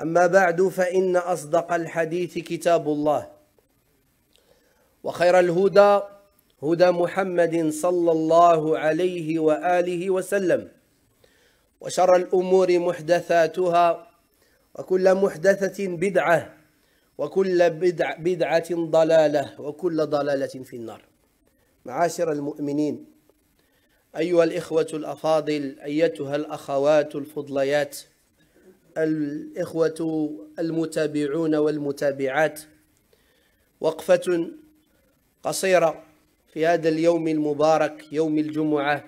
أما بعد فإن أصدق الحديث كتاب الله وخير الهدى هدى محمد صلى الله عليه وآله وسلم وشر الأمور محدثاتها وكل محدثة بدعة وكل بدع بدعة ضلالة وكل ضلالة في النار معاشر المؤمنين أيها الإخوة الأفاضل أيتها الأخوات الفضليات الإخوة المتابعون والمتابعات وقفة قصيرة في هذا اليوم المبارك يوم الجمعة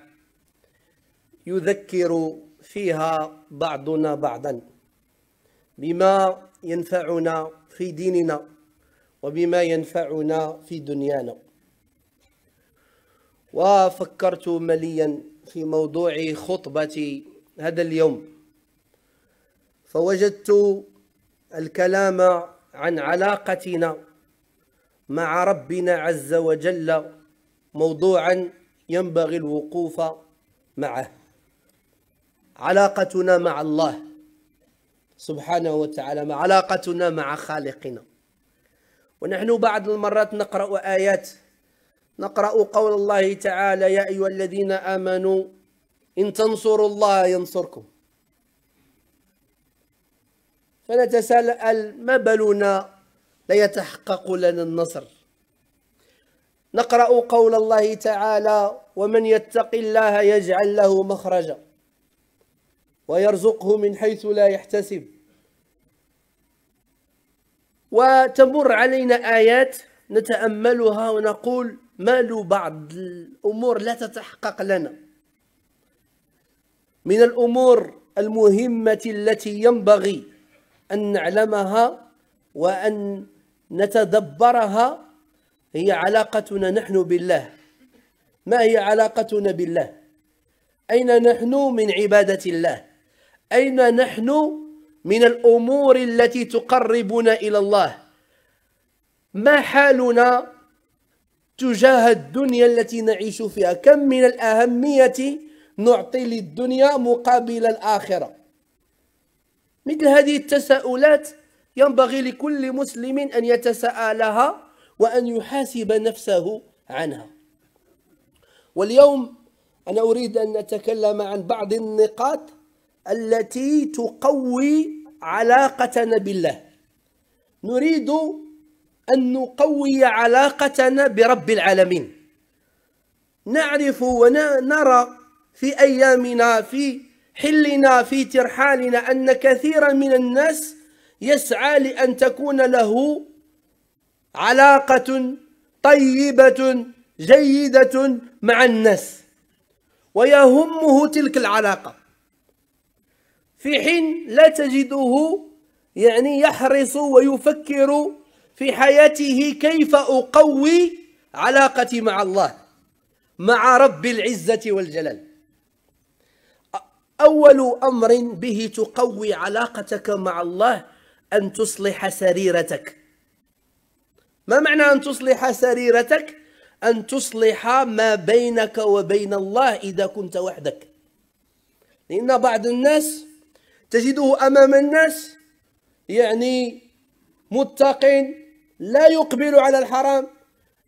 يذكر فيها بعضنا بعضا بما ينفعنا في ديننا وبما ينفعنا في دنيانا وفكرت مليا في موضوع خطبة هذا اليوم فوجدت الكلام عن علاقتنا مع ربنا عز وجل موضوعا ينبغي الوقوف معه علاقتنا مع الله سبحانه وتعالى مع علاقتنا مع خالقنا ونحن بعض المرات نقرأ آيات نقرأ قول الله تعالى يا أيها الذين آمنوا إن تنصروا الله ينصركم فنتساءل ما بالنا لا يتحقق لنا النصر نقرأ قول الله تعالى ومن يتق الله يجعل له مخرجا ويرزقه من حيث لا يحتسب وتمر علينا آيات نتأملها ونقول مال بعض الأمور لا تتحقق لنا من الأمور المهمة التي ينبغي أن نعلمها وأن نتدبرها هي علاقتنا نحن بالله ما هي علاقتنا بالله أين نحن من عبادة الله أين نحن من الأمور التي تقربنا إلى الله ما حالنا تجاه الدنيا التي نعيش فيها كم من الأهمية نعطي للدنيا مقابل الآخرة مثل هذه التساؤلات ينبغي لكل مسلم أن يتساءلها وأن يحاسب نفسه عنها واليوم أنا أريد أن نتكلم عن بعض النقاط التي تقوي علاقتنا بالله نريد أن نقوي علاقتنا برب العالمين نعرف ونرى في أيامنا في حلنا في ترحالنا أن كثيرا من الناس يسعى لأن تكون له علاقة طيبة جيدة مع الناس ويهمه تلك العلاقة في حين لا تجده يعني يحرص ويفكر في حياته كيف أقوي علاقتي مع الله مع رب العزة والجلال أول أمر به تقوي علاقتك مع الله أن تصلح سريرتك ما معنى أن تصلح سريرتك؟ أن تصلح ما بينك وبين الله إذا كنت وحدك لأن بعض الناس تجده أمام الناس يعني متقن لا يقبل على الحرام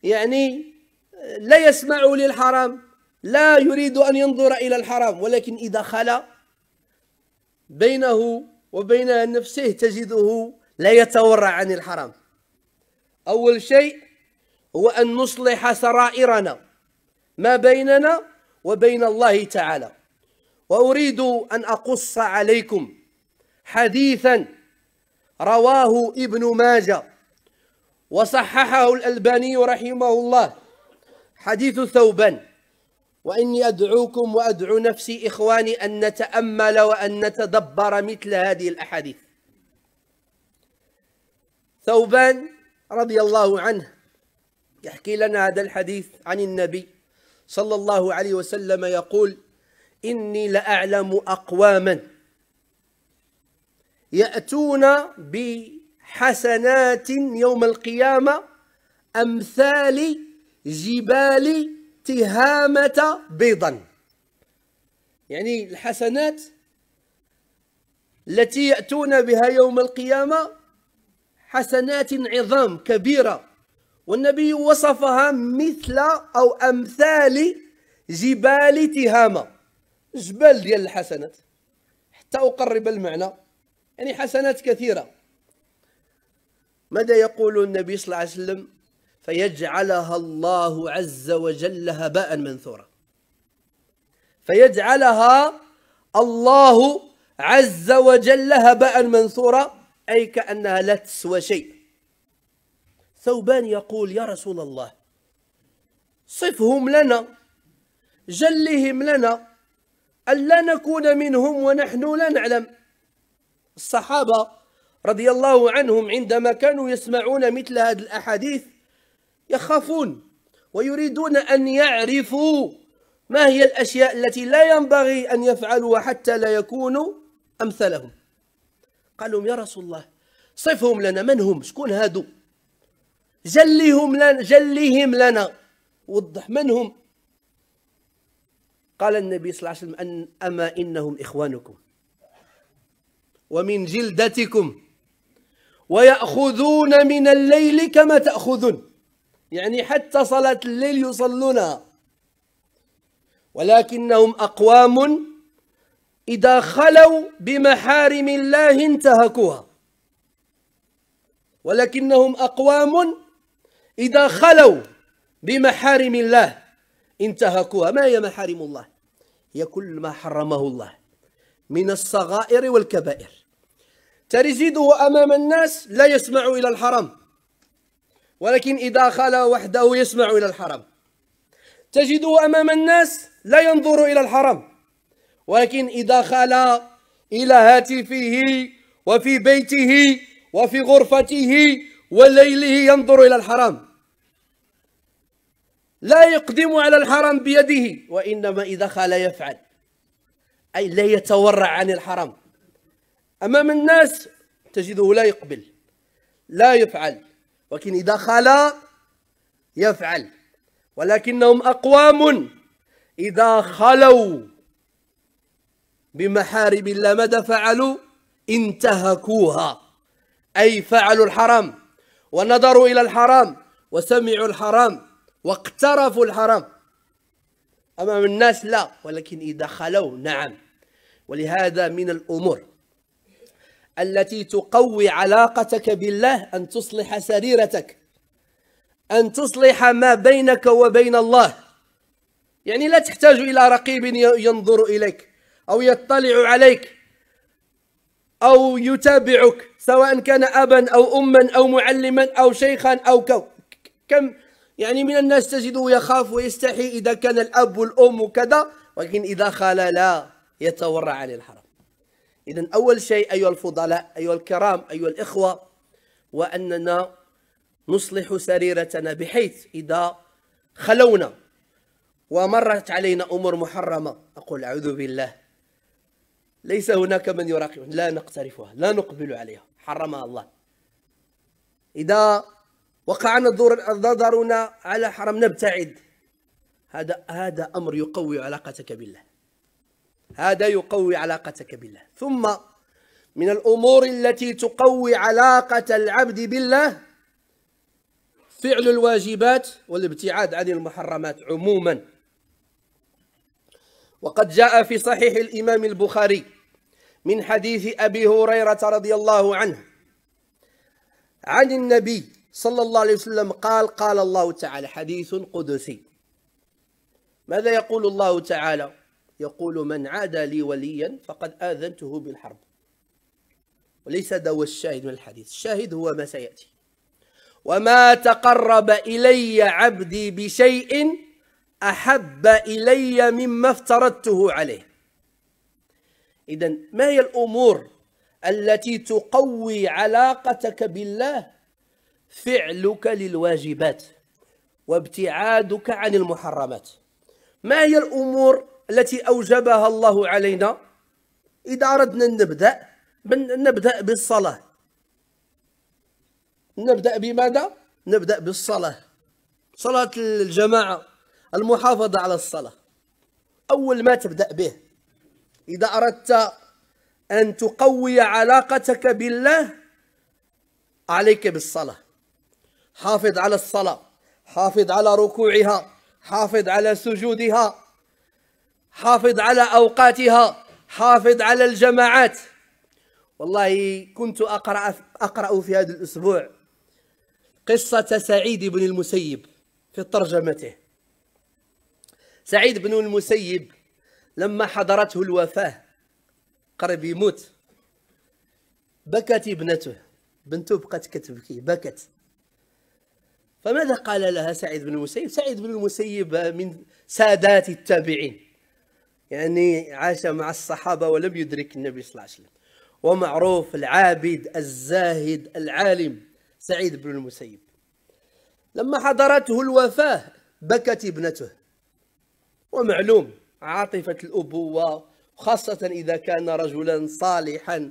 يعني لا يسمع للحرام لا يريد أن ينظر إلى الحرام ولكن إذا خلا بينه وبين نفسه تجده لا يتورع عن الحرام أول شيء هو أن نصلح سرائرنا ما بيننا وبين الله تعالى وأريد أن أقص عليكم حديثا رواه ابن ماجه وصححه الألباني رحمه الله حديث ثوبان وإني أدعوكم وأدعو نفسي إخواني أن نتأمل وأن نتدبر مثل هذه الأحاديث ثوبان رضي الله عنه يحكي لنا هذا الحديث عن النبي صلى الله عليه وسلم يقول إني لأعلم أقواما يأتون بحسنات يوم القيامة أمثال جبال التهامة بيضا يعني الحسنات التي يأتون بها يوم القيامة حسنات عظام كبيرة والنبي وصفها مثل أو أمثال جبال تهامة جبال ديال الحسنات حتى أقرب المعنى يعني حسنات كثيرة ماذا يقول النبي صلى الله عليه وسلم فيجعلها الله عز وجل هباء منثورا فيجعلها الله عز وجل هباء منثورا أي كأنها لا تسوى شيء ثوبان يقول يا رسول الله صفهم لنا جلهم لنا ألا نكون منهم ونحن لا نعلم الصحابة رضي الله عنهم عندما كانوا يسمعون مثل هذه الأحاديث يخافون ويريدون أن يعرفوا ما هي الأشياء التي لا ينبغي أن يفعلوا حتى لا يكونوا أمثلهم قال لهم يا رسول الله صفهم لنا من هم شكون هادو جليهم لنا جليهم لنا وضح من هم قال النبي صلى الله عليه وسلم أن أما إنهم إخوانكم ومن جلدتكم ويأخذون من الليل كما تأخذون يعني حتى صلاة الليل يصلونها ولكنهم أقوام إذا خلوا بمحارم الله انتهكوها ولكنهم أقوام إذا خلوا بمحارم الله انتهكوها ما هي محارم الله هي كل ما حرمه الله من الصغائر والكبائر ترزيده أمام الناس لا يسمع إلى الحرام ولكن إذا خلا وحده يسمع إلى الحرم تجده أمام الناس لا ينظر إلى الحرم ولكن إذا خلا إلى هاتفه وفي بيته وفي غرفته وليله ينظر إلى الحرم لا يقدم على الحرم بيده وإنما إذا خلا يفعل أي لا يتورع عن الحرم أمام الناس تجده لا يقبل لا يفعل ولكن إذا خلا يفعل ولكنهم أقوام إذا خلوا بمحارم الله ماذا فعلوا انتهكوها أي فعلوا الحرام ونظروا إلى الحرام وسمعوا الحرام واقترفوا الحرام أمام الناس لا ولكن إذا خلوا نعم ولهذا من الأمور التي تقوي علاقتك بالله أن تصلح سريرتك أن تصلح ما بينك وبين الله يعني لا تحتاج إلى رقيب ينظر إليك أو يطلع عليك أو يتابعك سواء كان أبا أو أما أو معلما أو شيخا أو كو كم يعني من الناس تجده يخاف ويستحي إذا كان الأب والأم وكذا ولكن إذا خال لا يتورع عن الحرام إذا أول شيء أيها الفضلاء أيها الكرام أيها الإخوة وأننا نصلح سريرتنا بحيث إذا خلونا ومرت علينا أمور محرمة أقول أعوذ بالله ليس هناك من يراقبنا لا نقترفها لا نقبل عليها حرمها الله إذا وقعنا نظرنا على حرم نبتعد هذا هذا أمر يقوي علاقتك بالله هذا يقوي علاقتك بالله ثم من الأمور التي تقوي علاقة العبد بالله فعل الواجبات والابتعاد عن المحرمات عموما وقد جاء في صحيح الإمام البخاري من حديث أبي هريرة رضي الله عنه عن النبي صلى الله عليه وسلم قال قال الله تعالى حديث قدسي ماذا يقول الله تعالى يقول من عادى لي وليا فقد آذنته بالحرب وليس هذا هو الشاهد من الحديث الشاهد هو ما سيأتي وما تقرب إلي عبدي بشيء أحب إلي مما افترضته عليه إذا ما هي الأمور التي تقوي علاقتك بالله فعلك للواجبات وابتعادك عن المحرمات ما هي الأمور التي أوجبها الله علينا إذا أردنا أن نبدأ نبدأ بالصلاة نبدأ بماذا؟ نبدأ بالصلاة صلاة الجماعة المحافظة على الصلاة أول ما تبدأ به إذا أردت أن تقوي علاقتك بالله عليك بالصلاة حافظ على الصلاة حافظ على ركوعها حافظ على سجودها حافظ على أوقاتها حافظ على الجماعات والله كنت أقرأ, أقرأ في هذا الأسبوع قصة سعيد بن المسيب في ترجمته سعيد بن المسيب لما حضرته الوفاة قرب يموت بكت ابنته بنته بقت كتبكي بكت فماذا قال لها سعيد بن المسيب سعيد بن المسيب من سادات التابعين يعني عاش مع الصحابة ولم يدرك النبي صلى الله عليه وسلم ومعروف العابد الزاهد العالم سعيد بن المسيب لما حضرته الوفاة بكت ابنته ومعلوم عاطفة الأبوة خاصة إذا كان رجلا صالحا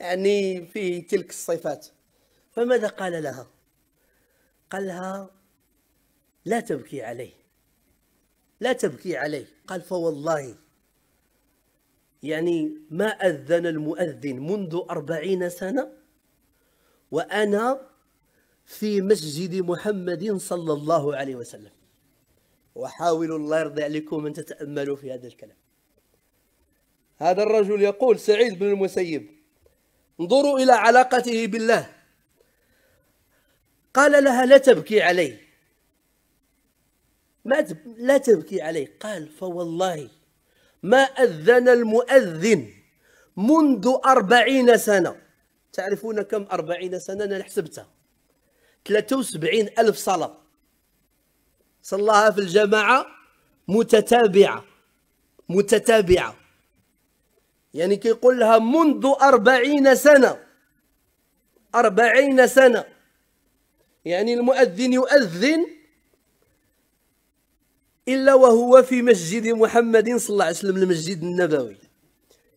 يعني في تلك الصفات فماذا قال لها قال لها لا تبكي عليه لا تبكي عليه قال فوالله يعني ما أذن المؤذن منذ أربعين سنة وأنا في مسجد محمد صلى الله عليه وسلم وحاولوا الله يرضي عليكم أن تتأملوا في هذا الكلام هذا الرجل يقول سعيد بن المسيب انظروا إلى علاقته بالله قال لها لا تبكي علي ما لا تبكي علي قال فوالله ما أذن المؤذن منذ أربعين سنة تعرفون كم أربعين سنة أنا حسبتها 73 ألف صلاة صلاها في الجماعة متتابعة متتابعة يعني كيقول لها منذ أربعين سنة أربعين سنة يعني المؤذن يؤذن إلا وهو في مسجد محمد صلى الله عليه وسلم المسجد النبوي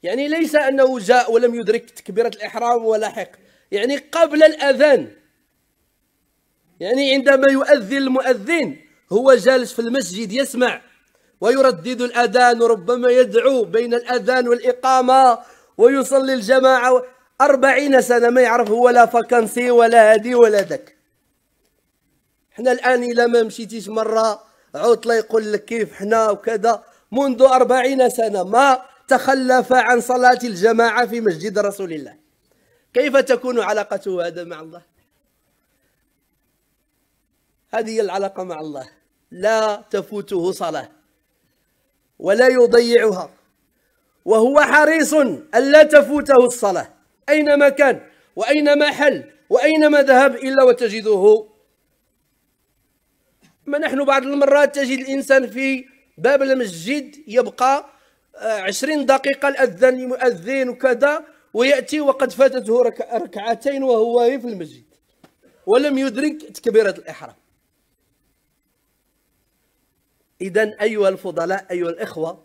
يعني ليس أنه جاء ولم يدرك تكبيرة الإحرام ولاحق يعني قبل الأذان يعني عندما يؤذن المؤذن هو جالس في المسجد يسمع ويردد الأذان وربما يدعو بين الأذان والإقامة ويصلي الجماعة أربعين سنة ما يعرف هو لا فكنسي ولا هادي ولا ذاك حنا الآن إلى ما مشيتيش مرة عطلة يقول لك كيف حنا وكذا منذ أربعين سنة ما تخلف عن صلاة الجماعة في مسجد رسول الله كيف تكون علاقته هذا مع الله هذه العلاقة مع الله لا تفوته صلاة ولا يضيعها وهو حريص ألا تفوته الصلاة أينما كان وأينما حل وأينما ذهب إلا وتجده ما نحن بعض المرات تجد الإنسان في باب المسجد يبقى آه، عشرين دقيقة الأذان لمؤذن وكذا ويأتي وقد فاتته ركعتين وهو في المسجد ولم يدرك تكبيرة الإحرام إذا أيها الفضلاء أيها الإخوة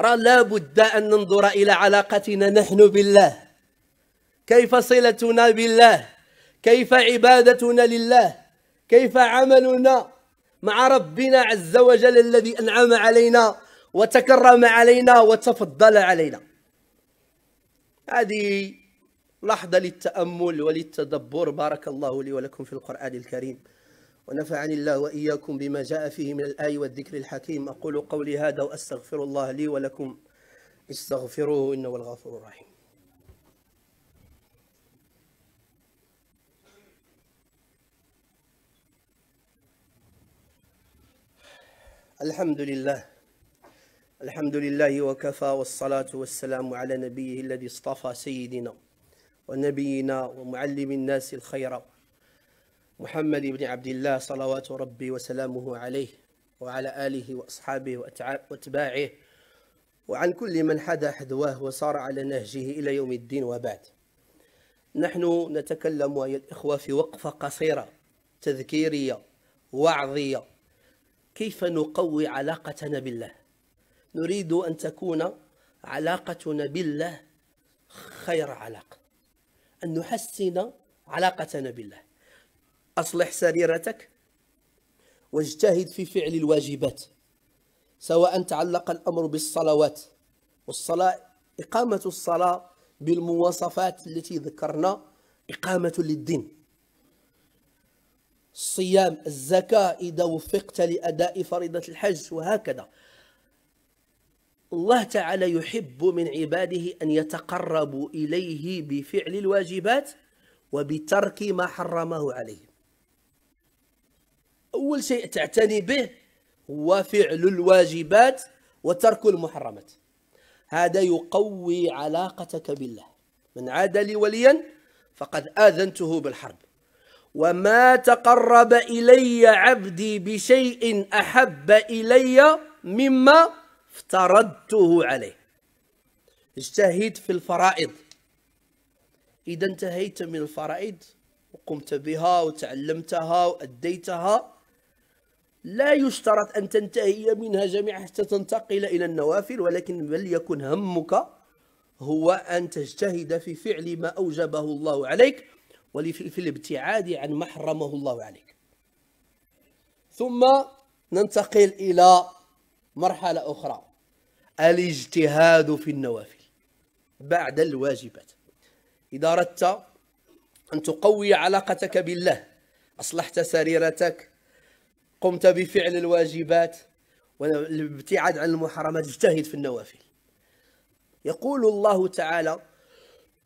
راه لابد أن ننظر إلى علاقتنا نحن بالله كيف صلتنا بالله كيف عبادتنا لله كيف عملنا مع ربنا عز وجل الذي أنعم علينا وتكرم علينا وتفضل علينا هذه لحظة للتأمل وللتدبر بارك الله لي ولكم في القرآن الكريم ونفعني الله وإياكم بما جاء فيه من الآي والذكر الحكيم أقول قولي هذا وأستغفر الله لي ولكم استغفروه إنه الغفور الرحيم الحمد لله الحمد لله وكفى والصلاة والسلام على نبيه الذي اصطفى سيدنا ونبينا ومعلم الناس الخير محمد بن عبد الله صلوات ربي وسلامه عليه وعلى آله وأصحابه وأتباعه وعن كل من حدا حذواه وصار على نهجه إلى يوم الدين وبعد نحن نتكلم يا الإخوة في وقفة قصيرة تذكيرية وعظية كيف نقوي علاقتنا بالله نريد أن تكون علاقتنا بالله خير علاقة أن نحسن علاقتنا بالله أصلح سريرتك واجتهد في فعل الواجبات سواء تعلق الأمر بالصلوات والصلاة إقامة الصلاة بالمواصفات التي ذكرنا إقامة للدين الصيام الزكاة إذا وفقت لأداء فريضة الحج وهكذا الله تعالى يحب من عباده أن يتقربوا إليه بفعل الواجبات وبترك ما حرمه عليه أول شيء تعتني به هو فعل الواجبات وترك المحرمات هذا يقوي علاقتك بالله من عاد لي وليا فقد آذنته بالحرب وما تقرب إلي عبدي بشيء أحب إلي مما افترضته عليه اجتهد في الفرائض إذا انتهيت من الفرائض وقمت بها وتعلمتها وأديتها لا يشترط أن تنتهي منها جميعا حتى تنتقل إلى النوافل ولكن بل يكون همك هو أن تجتهد في فعل ما أوجبه الله عليك وفي الابتعاد عن ما حرمه الله عليك ثم ننتقل إلى مرحلة أخرى الاجتهاد في النوافل بعد الواجبات إذا أردت أن تقوي علاقتك بالله أصلحت سريرتك قمت بفعل الواجبات والابتعاد عن المحرمات اجتهد في النوافل يقول الله تعالى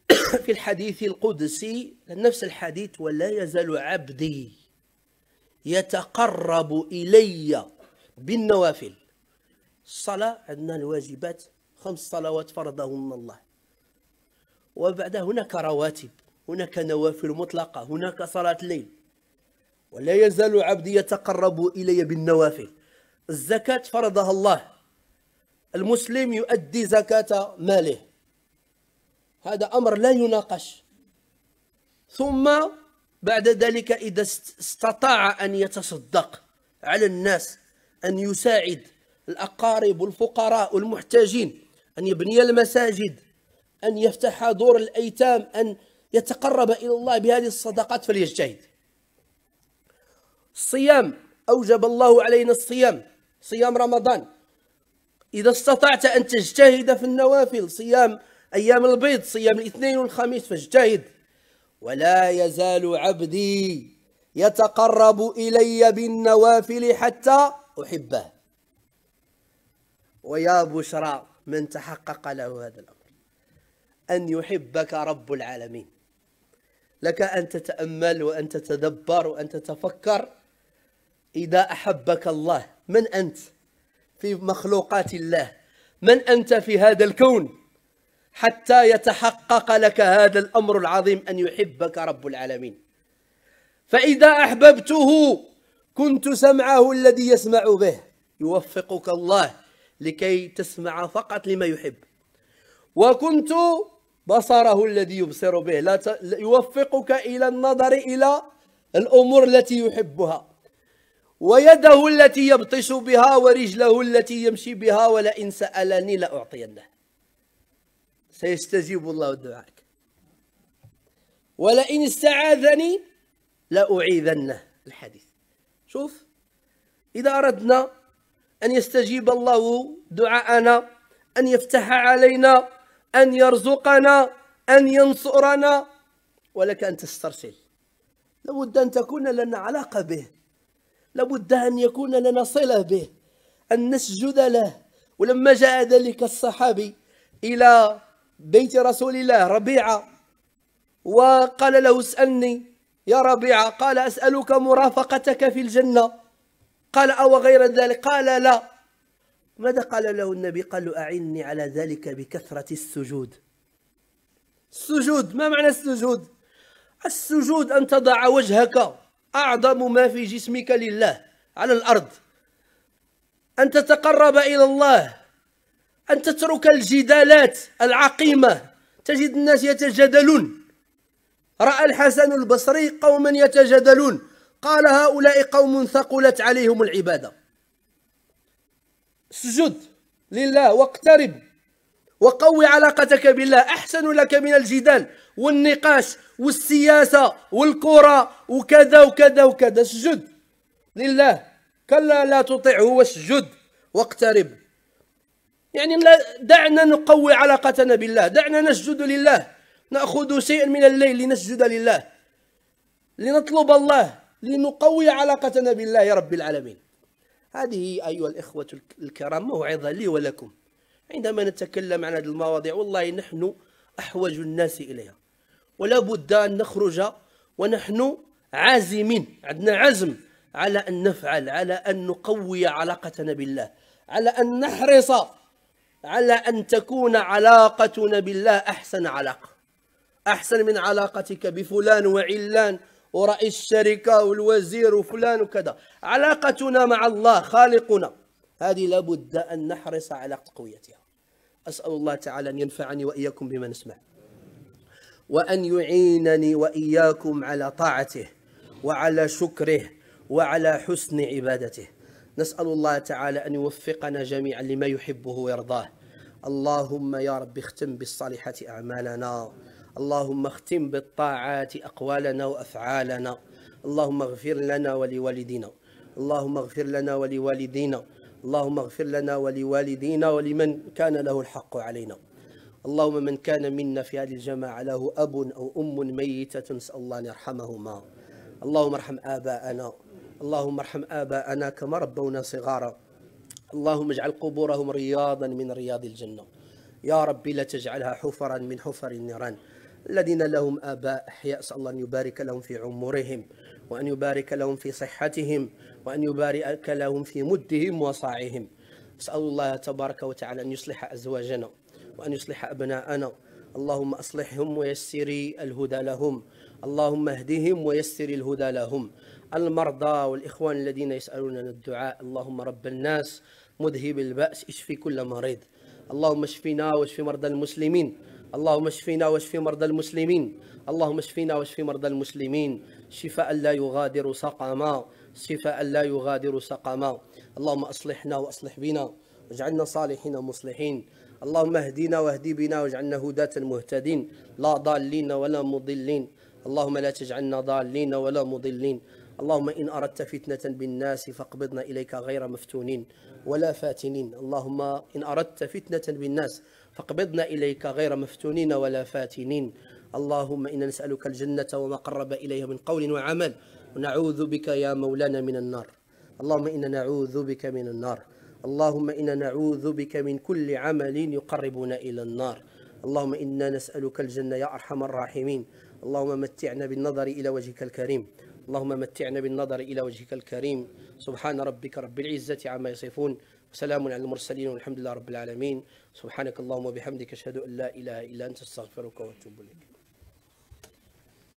في الحديث القدسي نفس الحديث ولا يزال عبدي يتقرب إلي بالنوافل الصلاة عندنا الواجبات خمس صلوات فرضهن الله وبعد هناك رواتب هناك نوافل مطلقة هناك صلاة الليل ولا يزال عبدي يتقرب إلي بالنوافل الزكاة فرضها الله المسلم يؤدي زكاة ماله هذا أمر لا يناقش ثم بعد ذلك إذا استطاع أن يتصدق على الناس أن يساعد الأقارب والفقراء والمحتاجين أن يبني المساجد أن يفتح دور الأيتام أن يتقرب إلى الله بهذه الصدقات فليجتهد الصيام أوجب الله علينا الصيام صيام رمضان إذا استطعت أن تجتهد في النوافل صيام أيام البيض صيام الاثنين والخميس فاجتهد ولا يزال عبدي يتقرب إلي بالنوافل حتى أحبه ويا بشرى من تحقق له هذا الأمر أن يحبك رب العالمين لك أن تتأمل وأن تتدبر وأن تتفكر إذا أحبك الله من أنت في مخلوقات الله من أنت في هذا الكون حتى يتحقق لك هذا الأمر العظيم أن يحبك رب العالمين فإذا أحببته كنت سمعه الذي يسمع به يوفقك الله لكي تسمع فقط لما يحب وكنت بصره الذي يبصر به لا يوفقك إلى النظر إلى الأمور التي يحبها ويده التي يبطش بها ورجله التي يمشي بها ولئن سألني لأعطينه سيستجيب الله دعائك ولئن استعاذني لأعيذنه الحديث شوف إذا أردنا أن يستجيب الله دعاءنا أن يفتح علينا أن يرزقنا أن ينصرنا ولك أن تسترسل لابد أن تكون لنا علاقة به لابد أن يكون لنا صلة به أن نسجد له ولما جاء ذلك الصحابي إلى بيت رسول الله ربيعة وقال له اسألني يا ربيعة قال أسألك مرافقتك في الجنة قال أو غير ذلك قال لا ماذا قال له النبي قال له أعني على ذلك بكثرة السجود السجود ما معنى السجود السجود أن تضع وجهك أعظم ما في جسمك لله على الأرض أن تتقرب إلى الله أن تترك الجدالات العقيمة تجد الناس يتجادلون رأى الحسن البصري قوما يتجادلون قال هؤلاء قوم ثقلت عليهم العبادة سجد لله واقترب وقوي علاقتك بالله أحسن لك من الجدال والنقاش والسياسة والكرة وكذا وكذا وكذا سجد لله كلا لا تطعه واسجد واقترب يعني دعنا نقوي علاقتنا بالله دعنا نسجد لله نأخذ شيئا من الليل لنسجد لله لنطلب الله لنقوي علاقتنا بالله يا رب العالمين هذه أيها الإخوة الكرام موعظة لي ولكم عندما نتكلم عن هذه المواضيع والله نحن أحوج الناس إليها ولا بد أن نخرج ونحن عازمين عندنا عزم على أن نفعل على أن نقوي علاقتنا بالله على أن نحرص على أن تكون علاقتنا بالله أحسن علاقة أحسن من علاقتك بفلان وعلان ورئيس الشركة والوزير وفلان وكذا علاقتنا مع الله خالقنا هذه لابد أن نحرص على تقويتها أسأل الله تعالى أن ينفعني وإياكم بما نسمع وأن يعينني وإياكم على طاعته وعلى شكره وعلى حسن عبادته نسأل الله تعالى أن يوفقنا جميعا لما يحبه ويرضاه اللهم يا رب اختم بالصالحات أعمالنا اللهم اختم بالطاعات أقوالنا وأفعالنا اللهم اغفر لنا ولوالدينا اللهم اغفر لنا ولوالدينا اللهم اغفر لنا ولوالدينا ولمن كان له الحق علينا اللهم من كان منا في هذه الجماعة له أب أو أم ميتة نسأل الله أن يرحمهما اللهم ارحم آباءنا اللهم ارحم آباءنا كما ربونا صغارا اللهم اجعل قبورهم رياضا من رياض الجنة يا ربي لا تجعلها حفرا من حفر النيران الذين لهم آباء أحياء أسأل الله أن يبارك لهم في عمرهم وأن يبارك لهم في صحتهم وأن يبارك لهم في مدهم وصاعهم أسأل الله تبارك وتعالى أن يصلح أزواجنا وأن يصلح أبناءنا اللهم أصلحهم ويسر الهدى لهم اللهم اهدهم ويسر الهدى لهم المرضى والإخوان الذين يسألوننا الدعاء اللهم رب الناس مذهب البأس اشفي كل مريض اللهم اشفينا واشفي مرضى المسلمين اللهم اشفينا واشفي مرضى المسلمين اللهم اشفينا واشفي مرضى المسلمين شفاء لا يغادر سقما شفاء لا يغادر سقما اللهم اصلحنا واصلح بنا واجعلنا صالحين مصلحين اللهم اهدنا واهدي بنا واجعلنا هداة المهتدين لا ضالين ولا مضلين اللهم لا تجعلنا ضالين ولا مضلين اللهم إن أردت فتنة بالناس فاقبضنا إليك غير مفتونين ولا فاتنين اللهم إن أردت فتنة بالناس فاقبضنا إليك غير مفتونين ولا فاتنين اللهم إنا نسألك الجنة وما قرب إليها من قول وعمل ونعوذ بك يا مولانا من النار اللهم إنا نعوذ بك من النار اللهم إنا نعوذ بك من كل عمل يقربنا إلى النار اللهم إنا نسألك الجنة يا أرحم الراحمين اللهم متعنا بالنظر إلى وجهك الكريم اللهم متعنا بالنظر إلى وجهك الكريم سبحان ربك رب العزة عما يصفون وسلام على المرسلين والحمد لله رب العالمين سبحانك اللهم وبحمدك أشهد أن لا إله إلا أنت أستغفرك وأتوب إليك